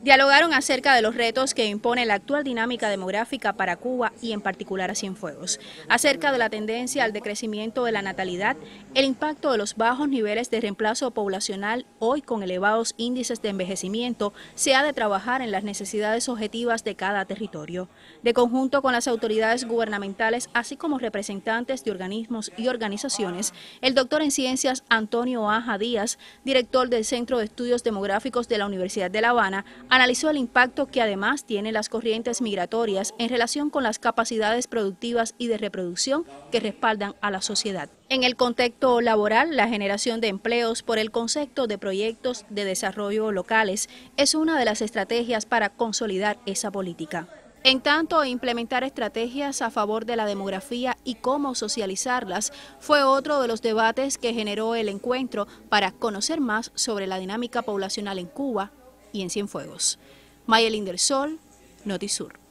Dialogaron acerca de los retos que impone la actual dinámica demográfica para Cuba y en particular a Cienfuegos, acerca de la tendencia al decrecimiento de la natalidad, el impacto de los bajos niveles de reemplazo poblacional hoy con elevados índices de envejecimiento, se ha de trabajar en las necesidades objetivas de cada territorio. De conjunto con las autoridades gubernamentales, así como representantes de organismos y organizaciones, el doctor en ciencias Antonio Aja Díaz, director del Centro de Estudios Demográficos de la Universidad de La Habana, analizó el impacto que además tienen las corrientes migratorias en relación con las capacidades productivas y de reproducción que respaldan a la sociedad. En el contexto laboral, la generación de empleos por el concepto de proyectos de desarrollo locales es una de las estrategias para consolidar esa política. En tanto, implementar estrategias a favor de la demografía y cómo socializarlas fue otro de los debates que generó el encuentro para conocer más sobre la dinámica poblacional en Cuba y en Cienfuegos. Maya Lindersol, Sol, Notisur.